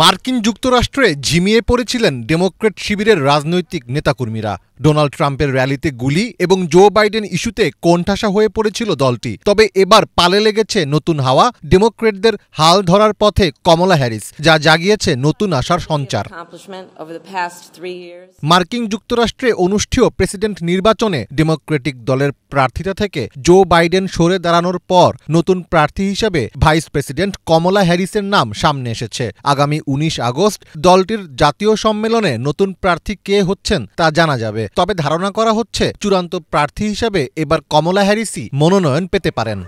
মার্কিন যুক্তরাষ্ট্রে ঝিমিয়ে পড়েছিলেন ডেমোক্রেট শিবিরের রাজনৈতিক নেতাকর্মীরা ডোনাল্ড ট্রাম্পের র্যালিতে গুলি এবং জো বাইডেন ইস্যুতে কোণঠাসা হয়ে পড়েছিল দলটি তবে এবার পালে লেগেছে নতুন হাওয়া ডেমোক্রেটদের হাল ধরার পথে কমলা হ্যারিস যা জাগিয়েছে নতুন আশার সঞ্চার মার্কিন যুক্তরাষ্ট্রে অনুষ্ঠেয় প্রেসিডেন্ট নির্বাচনে ডেমোক্রেটিক দলের প্রার্থীতা থেকে জো বাইডেন সরে দাঁড়ানোর পর নতুন প্রার্থী হিসেবে ভাইস প্রেসিডেন্ট কমলা হ্যারিসের নাম সামনে এসেছে আগামী আগামী উনিশ আগস্ট দলটির জাতীয় সম্মেলনে নতুন প্রার্থী কে হচ্ছেন তা জানা যাবে তবে ধারণা করা হচ্ছে চূড়ান্ত প্রার্থী হিসেবে এবার কমলা হ্যারিসই মনোনয়ন পেতে পারেন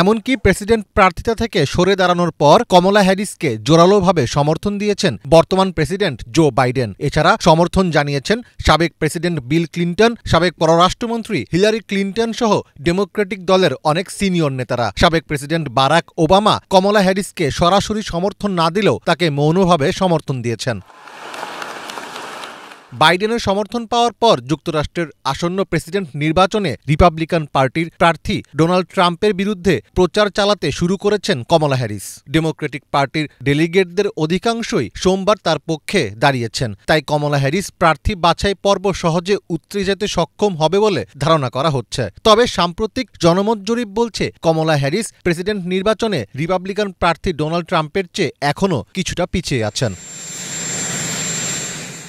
এমনকি প্রেসিডেন্ট প্রার্থিতা থেকে সরে দাঁড়ানোর পর কমলা হ্যারিসকে জোরালোভাবে সমর্থন দিয়েছেন বর্তমান প্রেসিডেন্ট জো বাইডেন এছাড়া সমর্থন জানিয়েছেন সাবেক প্রেসিডেন্ট বিল ক্লিন্টন সাবেক পররাষ্ট্রমন্ত্রী হিলারি ক্লিন্টন সহ ডেমোক্রেটিক দলের অনেক সিনিয়র নেতারা সাবেক প্রেসিডেন্ট বারাক ওবামা কমলা হ্যারিসকে সরাসরি সমর্থন না দিলেও তাকে মৌনভাবে সমর্থন দিয়েছেন বাইডেনের সমর্থন পাওয়ার পর যুক্তরাষ্ট্রের আসন্ন প্রেসিডেন্ট নির্বাচনে রিপাবলিকান পার্টির প্রার্থী ডোনাল্ড ট্রাম্পের বিরুদ্ধে প্রচার চালাতে শুরু করেছেন কমলা হ্যারিস ডেমোক্রেটিক পার্টির ডেলিগেটদের অধিকাংশই সোমবার তার পক্ষে দাঁড়িয়েছেন তাই কমলা হ্যারিস প্রার্থী বাছাই পর্ব সহজে উতরে যেতে সক্ষম হবে বলে ধারণা করা হচ্ছে তবে সাম্প্রতিক জনমত জরিপ বলছে কমলা হ্যারিস প্রেসিডেন্ট নির্বাচনে রিপাবলিকান প্রার্থী ডোনাল্ড ট্রাম্পের চেয়ে এখনও কিছুটা পিছিয়ে আছেন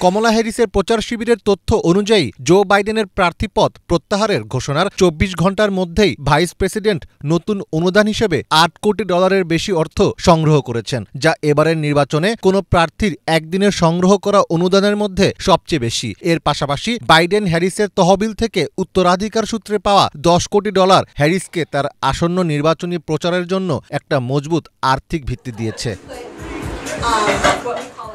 কমলা হ্যারিসের প্রচার শিবিরের তথ্য অনুযায়ী জো বাইডেনের প্রার্থীপদ প্রত্যাহারের ঘোষণার চব্বিশ ঘন্টার মধ্যেই ভাইস প্রেসিডেন্ট নতুন অনুদান হিসেবে আট কোটি ডলারের বেশি অর্থ সংগ্রহ করেছেন যা এবারের নির্বাচনে কোনো প্রার্থীর একদিনের সংগ্রহ করা অনুদানের মধ্যে সবচেয়ে বেশি এর পাশাপাশি বাইডেন হ্যারিসের তহবিল থেকে উত্তরাধিকার সূত্রে পাওয়া দশ কোটি ডলার হ্যারিসকে তার আসন্ন নির্বাচনী প্রচারের জন্য একটা মজবুত আর্থিক ভিত্তি দিয়েছে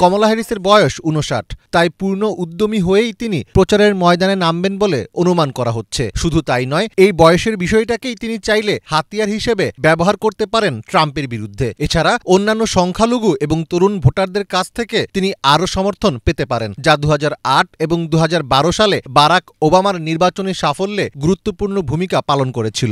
কমলা হ্যারিসের বয়স উনষাট তাই পূর্ণ উদ্যমী হয়েই তিনি প্রচারের ময়দানে নামবেন বলে অনুমান করা হচ্ছে শুধু তাই নয় এই বয়সের বিষয়টাকেই তিনি চাইলে হাতিয়ার হিসেবে ব্যবহার করতে পারেন ট্রাম্পের বিরুদ্ধে এছাড়া অন্যান্য সংখ্যালঘু এবং তরুণ ভোটারদের কাছ থেকে তিনি আরও সমর্থন পেতে পারেন যা দু এবং দু সালে বারাক ওবামার নির্বাচনী সাফল্যে গুরুত্বপূর্ণ ভূমিকা পালন করেছিল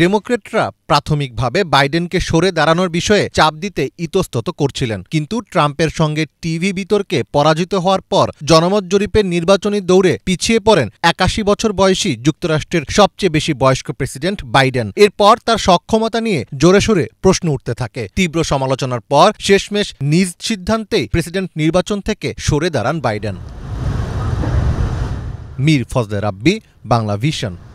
ডেমোক্রেটরা প্রাথমিকভাবে বাইডেনকে সরে দাঁড়ানোর বিষয়ে চাপ দিতে ইতস্তত করছিলেন কিন্তু ট্রাম্পের সঙ্গে টিভি বিতর্কে পরাজিত হওয়ার পর জনমত জরিপের নির্বাচনী দৌড়ে পিছিয়ে পড়েন একাশি বছর বয়সী যুক্তরাষ্ট্রের সবচেয়ে বেশি বয়স্ক প্রেসিডেন্ট বাইডেন এরপর তার সক্ষমতা নিয়ে জোরে সোরে প্রশ্ন উঠতে থাকে তীব্র সমালোচনার পর শেষমেশ নিজ সিদ্ধান্তেই প্রেসিডেন্ট নির্বাচন থেকে সরে দাঁড়ান বাইডেন মীর ফজলে রাব্বি বাংলা ভিশন